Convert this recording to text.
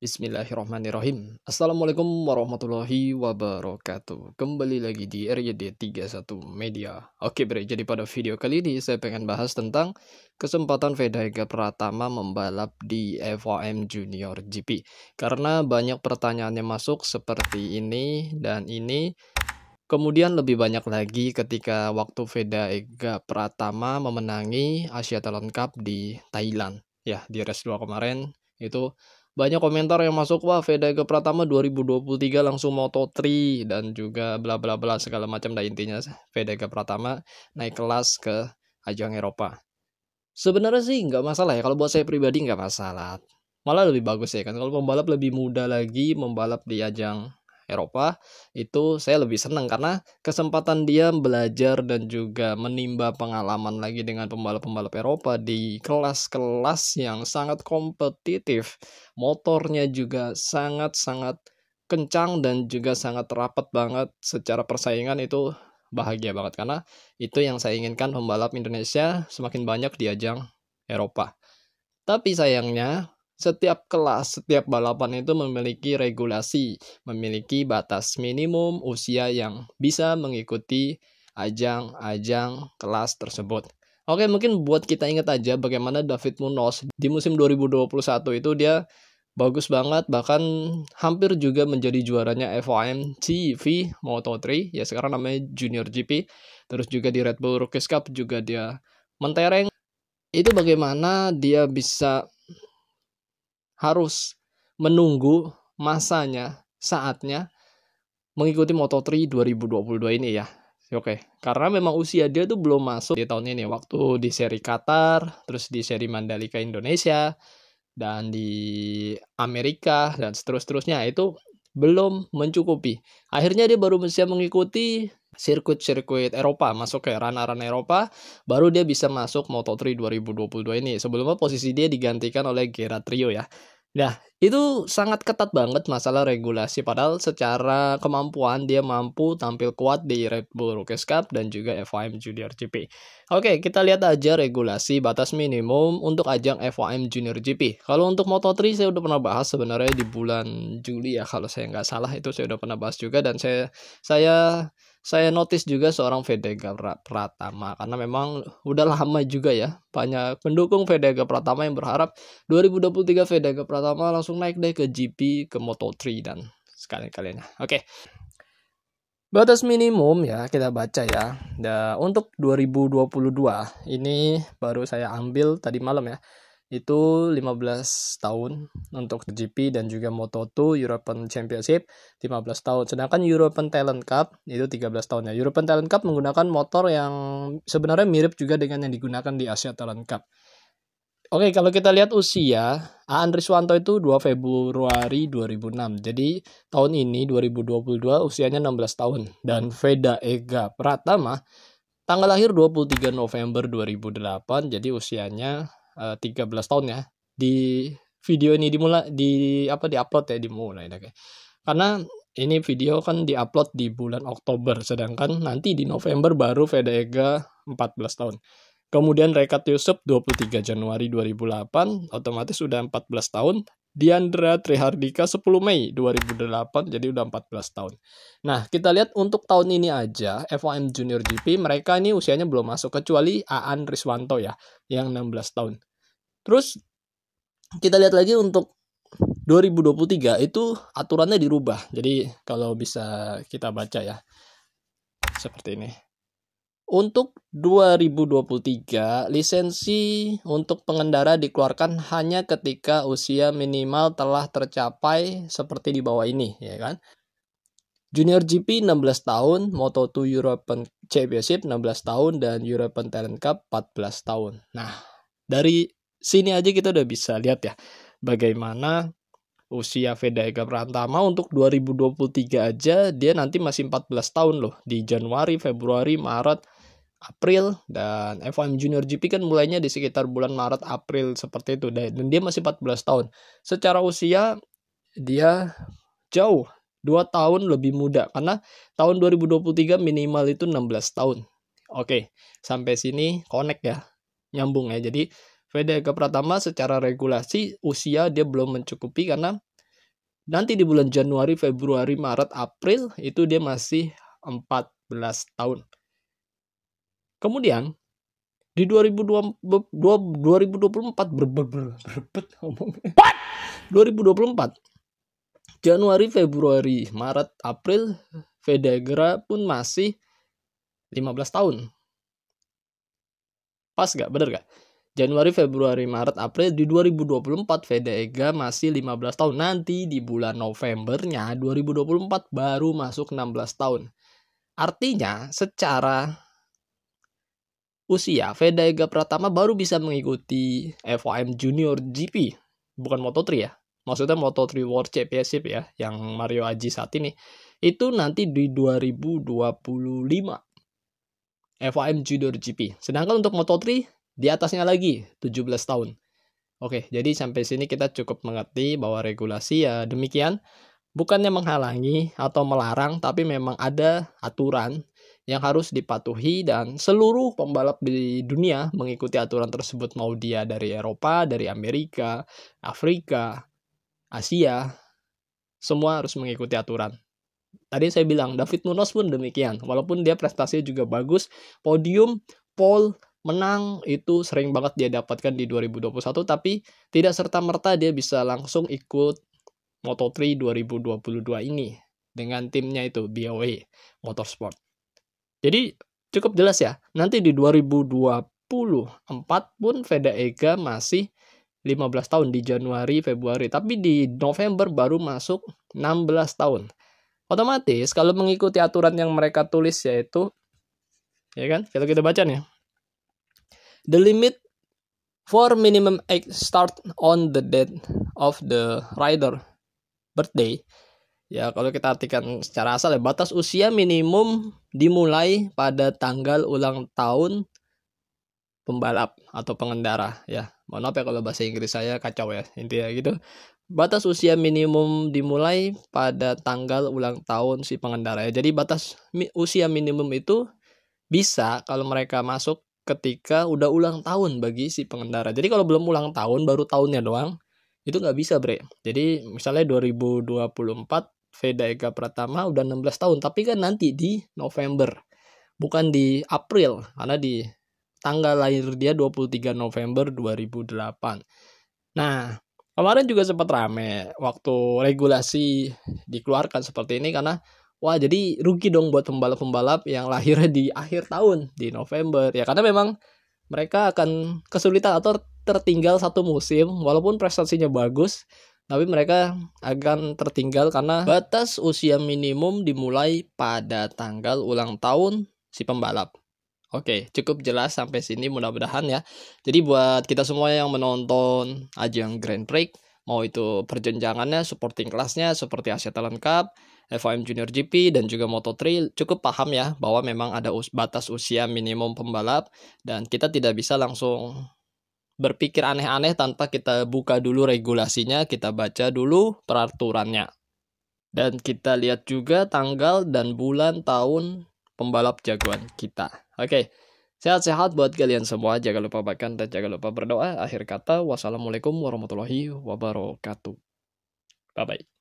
Bismillahirrahmanirrahim. Assalamualaikum warahmatullahi wabarakatuh. Kembali lagi di RYD31 Media. Oke bre, jadi pada video kali ini saya pengen bahas tentang kesempatan Vedaiga Pratama membalap di FOM Junior GP. Karena banyak pertanyaannya masuk seperti ini dan ini. Kemudian lebih banyak lagi ketika waktu Vedaiga Pratama memenangi Asia Talent Cup di Thailand. Ya, di race 2 kemarin itu banyak komentar yang masuk wah Veda ke Pratama 2023 langsung Moto 3 dan juga bla bla bla segala macam dah intinya ke Pratama naik kelas ke ajang Eropa. Sebenarnya sih nggak masalah ya kalau buat saya pribadi nggak masalah. Malah lebih bagus ya kan kalau pembalap lebih muda lagi membalap di ajang Eropa itu saya lebih senang karena kesempatan dia belajar dan juga menimba pengalaman lagi dengan pembalap-pembalap Eropa di kelas-kelas yang sangat kompetitif motornya juga sangat-sangat kencang dan juga sangat rapat banget secara persaingan itu bahagia banget karena itu yang saya inginkan pembalap Indonesia semakin banyak di ajang Eropa. Tapi sayangnya setiap kelas, setiap balapan itu memiliki regulasi, memiliki batas minimum usia yang bisa mengikuti ajang-ajang kelas tersebut. Oke, mungkin buat kita ingat aja bagaimana David Munoz di musim 2021 itu dia bagus banget bahkan hampir juga menjadi juaranya FOM TV Moto3 ya sekarang namanya Junior GP terus juga di Red Bull Rookies Cup juga dia mentereng itu bagaimana dia bisa harus menunggu masanya, saatnya mengikuti Moto3 2022 ini ya. Oke, karena memang usia dia tuh belum masuk di tahun ini. Waktu di seri Qatar, terus di seri Mandalika Indonesia, dan di Amerika, dan seterusnya Itu belum mencukupi. Akhirnya dia baru bisa mengikuti sirkuit-sirkuit Eropa, masuk ke ranah-ranah Eropa, baru dia bisa masuk Moto3 2022 ini. Sebelumnya posisi dia digantikan oleh Gerard Rio ya. Nah, itu sangat ketat banget masalah regulasi padahal secara kemampuan dia mampu tampil kuat di Red Bull Rookies Cup dan juga FIM Junior GP. Oke, kita lihat aja regulasi batas minimum untuk ajang FIM Junior GP. Kalau untuk Moto3 saya udah pernah bahas sebenarnya di bulan Juli ya kalau saya nggak salah itu saya udah pernah bahas juga dan saya saya saya notice juga seorang VDG Pratama karena memang udah lama juga ya banyak pendukung VDG Pratama yang berharap 2023 VDG Pratama langsung naik deh ke GP ke Moto3 dan sekalian-kalian. Oke. Okay. Batas minimum ya kita baca ya. Nah, untuk 2022 ini baru saya ambil tadi malam ya itu 15 tahun untuk GP dan juga Moto2 European Championship 15 tahun. Sedangkan European Talent Cup itu 13 tahun ya. European Talent Cup menggunakan motor yang sebenarnya mirip juga dengan yang digunakan di Asia Talent Cup. Oke, kalau kita lihat usia, Aan Riswanto itu 2 Februari 2006. Jadi tahun ini 2022 usianya 16 tahun dan Veda Ega Pratama tanggal lahir 23 November 2008. Jadi usianya 13 eh, tahun ya di video ini dimulai di apa di upload ya dimulai kayak karena ini video kan diupload di bulan Oktober sedangkan nanti di November baru Veda Ega 14 tahun kemudian Rekat Yusuf 23 Januari 2008 otomatis sudah 14 tahun Diandra Trihardika 10 Mei 2008 jadi udah 14 tahun. Nah, kita lihat untuk tahun ini aja FOM Junior GP mereka ini usianya belum masuk kecuali Aan Riswanto ya yang 16 tahun. Terus kita lihat lagi untuk 2023 itu aturannya dirubah. Jadi kalau bisa kita baca ya. Seperti ini. Untuk 2023, lisensi untuk pengendara dikeluarkan hanya ketika usia minimal telah tercapai seperti di bawah ini, ya kan? Junior GP 16 tahun, Moto2 European Championship 16 tahun, dan European Talent Cup 14 tahun. Nah, dari sini aja kita udah bisa lihat ya bagaimana usia Ega Prantama untuk 2023 aja dia nanti masih 14 tahun loh di Januari, Februari, Maret, April dan FOM Junior GP kan mulainya di sekitar bulan Maret April seperti itu dan dia masih 14 tahun. Secara usia dia jauh 2 tahun lebih muda karena tahun 2023 minimal itu 16 tahun. Oke, sampai sini connect ya. Nyambung ya. Jadi Federico Pratama secara regulasi usia dia belum mencukupi karena nanti di bulan Januari, Februari, Maret, April itu dia masih 14 tahun. Kemudian di 2024 berbet ngomong. What? 2024 Januari, Februari, Maret, April, Fedegra pun masih 15 tahun. Pas gak? Bener gak? Januari, Februari, Maret, April di 2024 VDEGA masih 15 tahun. Nanti di bulan Novembernya 2024 baru masuk 16 tahun. Artinya secara usia VDEGA Pratama baru bisa mengikuti FOM Junior GP, bukan Moto3 ya. Maksudnya Moto3 World Championship ya yang Mario Aji saat ini. Itu nanti di 2025. FOM Junior GP. Sedangkan untuk Moto3 di atasnya lagi 17 tahun. Oke, jadi sampai sini kita cukup mengerti bahwa regulasi ya demikian bukannya menghalangi atau melarang tapi memang ada aturan yang harus dipatuhi dan seluruh pembalap di dunia mengikuti aturan tersebut mau dia dari Eropa, dari Amerika, Afrika, Asia, semua harus mengikuti aturan. Tadi saya bilang David Munoz pun demikian, walaupun dia prestasinya juga bagus, podium, pole, menang itu sering banget dia dapatkan di 2021 tapi tidak serta-merta dia bisa langsung ikut Moto3 2022 ini dengan timnya itu BOE Motorsport. Jadi cukup jelas ya. Nanti di 2024 pun Veda Ega masih 15 tahun di Januari, Februari, tapi di November baru masuk 16 tahun. Otomatis kalau mengikuti aturan yang mereka tulis yaitu ya kan? Kalau kita baca nih The limit for minimum age start on the date of the rider birthday. Ya, kalau kita artikan secara asal ya, batas usia minimum dimulai pada tanggal ulang tahun pembalap atau pengendara ya. Mohon maaf ya kalau bahasa Inggris saya kacau ya. Intinya gitu. Batas usia minimum dimulai pada tanggal ulang tahun si pengendara ya. Jadi batas usia minimum itu bisa kalau mereka masuk ketika udah ulang tahun bagi si pengendara. Jadi kalau belum ulang tahun baru tahunnya doang itu nggak bisa bre. Jadi misalnya 2024 Veda Ega Pratama udah 16 tahun tapi kan nanti di November bukan di April karena di tanggal lahir dia 23 November 2008. Nah, kemarin juga sempat rame waktu regulasi dikeluarkan seperti ini karena Wah jadi rugi dong buat pembalap-pembalap yang lahirnya di akhir tahun di November ya karena memang mereka akan kesulitan atau tertinggal satu musim walaupun prestasinya bagus tapi mereka akan tertinggal karena batas usia minimum dimulai pada tanggal ulang tahun si pembalap. Oke, cukup jelas sampai sini mudah-mudahan ya. Jadi buat kita semua yang menonton ajang Grand Prix, mau itu perjenjangannya, supporting kelasnya seperti Asia Talent Cup, FIM Junior GP dan juga Moto3 cukup paham ya bahwa memang ada batas usia minimum pembalap dan kita tidak bisa langsung berpikir aneh-aneh tanpa kita buka dulu regulasinya, kita baca dulu peraturannya. Dan kita lihat juga tanggal dan bulan tahun pembalap jagoan kita. Oke, sehat-sehat buat kalian semua. Jangan lupa makan dan jangan lupa berdoa. Akhir kata, wassalamualaikum warahmatullahi wabarakatuh. Bye-bye.